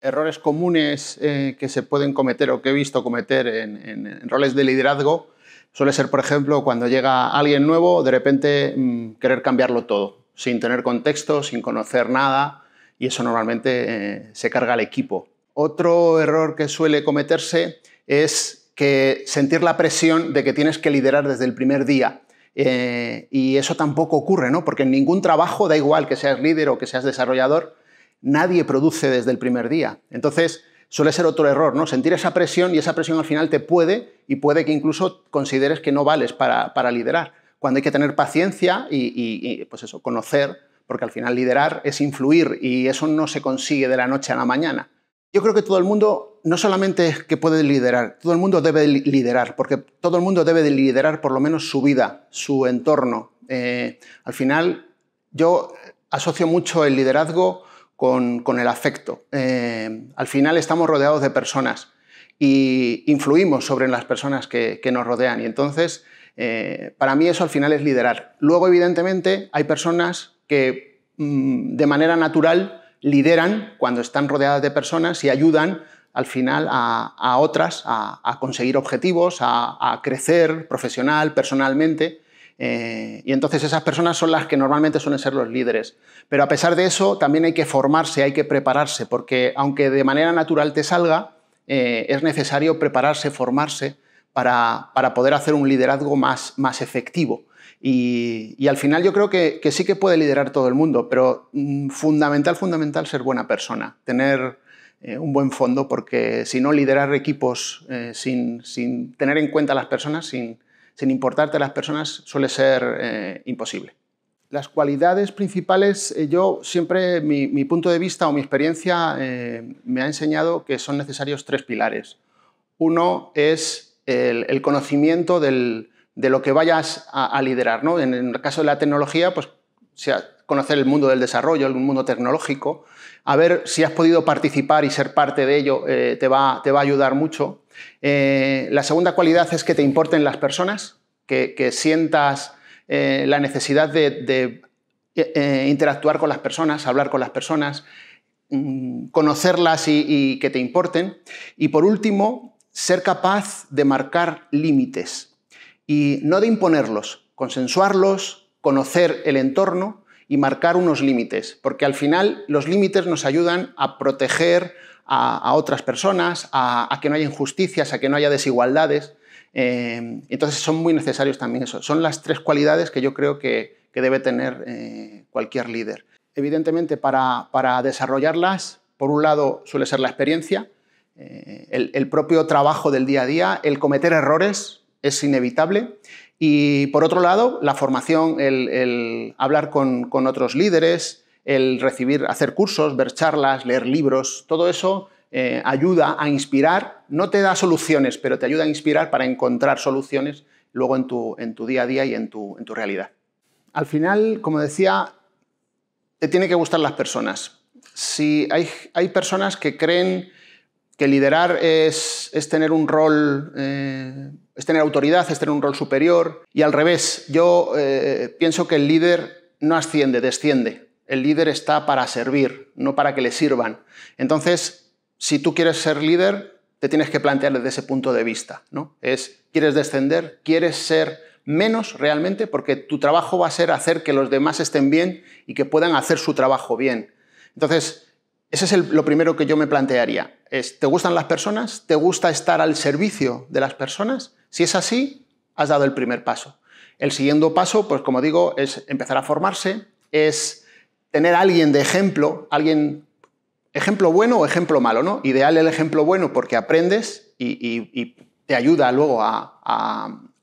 errores comunes eh, que se pueden cometer o que he visto cometer en, roles de liderazgo suele ser, por ejemplo, cuando llega alguien nuevo, de repente mm, querer cambiarlo todo, sin tener contexto, sin conocer nada, y eso normalmente eh, se carga al equipo. Otro error que suele cometerse es que sentir la presión de que tienes que liderar desde el primer día. Eh, y eso tampoco ocurre, ¿no? Porque en ningún trabajo, da igual que seas líder o que seas desarrollador, nadie produce desde el primer día. Entonces, suele ser otro error, ¿no? Sentir esa presión y esa presión al final te puede y puede que incluso consideres que no vales para, para liderar. Cuando hay que tener paciencia y, y, pues eso, conocer, porque al final liderar es influir y eso no se consigue de la noche a la mañana. Yo creo que todo el mundo, no solamente que puede liderar, todo el mundo debe liderar, porque todo el mundo debe de liderar por lo menos su vida, su entorno. Eh, al final, yo asocio mucho el liderazgo con, el afecto. Eh, al final estamos rodeados de personas y influimos sobre las personas que, nos rodean. Y entonces, eh, para mí eso al final es liderar. Luego, evidentemente, hay personas que mm, de manera natural lideran cuando están rodeadas de personas y ayudan al final a, otras a, conseguir objetivos, a crecer profesional, personalmente. Eh, y entonces esas personas son las que normalmente suelen ser los líderes. Pero a pesar de eso, también hay que formarse, hay que prepararse, porque aunque de manera natural te salga, eh, es necesario prepararse, formarse para, poder hacer un liderazgo más, más efectivo. Y, al final yo creo que, sí que puede liderar todo el mundo, pero mm, fundamental, fundamental ser buena persona, tener eh, un buen fondo, porque si no, liderar equipos sin, sin tener en cuenta a las personas, sin, sin importarte a las personas suele ser eh, imposible. Las cualidades principales, eh, yo siempre, mi, punto de vista o mi experiencia eh, me ha enseñado que son necesarios tres pilares. Uno es el, conocimiento de lo que vayas a, liderar. ¿no? En el caso de la tecnología, pues conocer el mundo del desarrollo, el mundo tecnológico. A ver si has podido participar y ser parte de ello eh, te, va, te, va, a ayudar mucho. Eh, la segunda cualidad es que te importen las personas, que, sientas eh, la necesidad de, interactuar con las personas, hablar con las personas, mm, conocerlas y que te importen. Y por último, ser capaz de marcar límites y no de imponerlos, consensuarlos, conocer el entorno y marcar unos límites, porque al final los límites nos ayudan a proteger a, otras personas, a, que no haya injusticias, a que no haya desigualdades. Eh, entonces son muy necesarios también eso. Son las tres cualidades que yo creo que, debe tener eh, cualquier líder. Evidentemente, para, desarrollarlas, por un lado suele ser la experiencia, eh, el, el propio trabajo del día a día, el cometer errores es inevitable y por otro lado, la formación, el, hablar con, otros líderes, el recibir, hacer cursos, ver charlas, leer libros, todo eso eh, ayuda a inspirar, no te da soluciones, pero te ayuda a inspirar para encontrar soluciones luego en tu, en tu día a día y en tu, en tu realidad. Al final, como decía, te tiene que gustar las personas. Si hay, hay personas que creen que liderar es, tener un rol, eh, es tener autoridad, es tener un rol superior. Y al revés, yo eh, pienso que el líder no asciende, desciende. El líder está para servir, no para que le sirvan. Entonces, si tú quieres ser líder, te tienes que plantear desde ese punto de vista. ¿no? Es, ¿quieres descender? ¿Quieres ser menos realmente? Porque tu trabajo va a ser hacer que los demás estén bien y que puedan hacer su trabajo bien. Entonces, ese es lo primero que yo me plantearía. ¿Te gustan las personas? ¿Te gusta estar al servicio de las personas? Si es así, has dado el primer paso. El siguiente paso, pues como digo, es empezar a formarse, es tener a alguien de ejemplo, alguien ejemplo bueno o ejemplo malo, ¿no? Ideal el ejemplo bueno porque aprendes y, te ayuda luego a,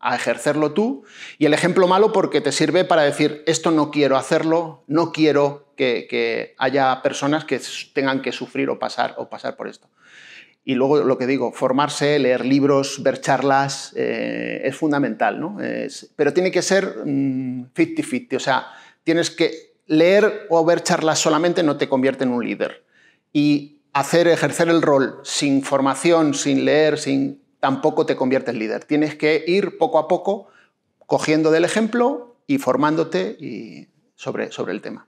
a ejercerlo tú, y el ejemplo malo porque te sirve para decir, esto no quiero hacerlo, no quiero que, haya personas que tengan que sufrir o pasar, o pasar por esto. Y luego lo que digo, formarse, leer libros, ver charlas, eh, es fundamental, ¿no? Es, pero tiene que ser 50-50, mm, o sea, tienes que leer o ver charlas solamente no te convierte en un líder. Y hacer, ejercer el rol sin formación, sin leer, sin tampoco te conviertes líder. Tienes que ir poco a poco cogiendo del ejemplo y formándote sobre, sobre el tema.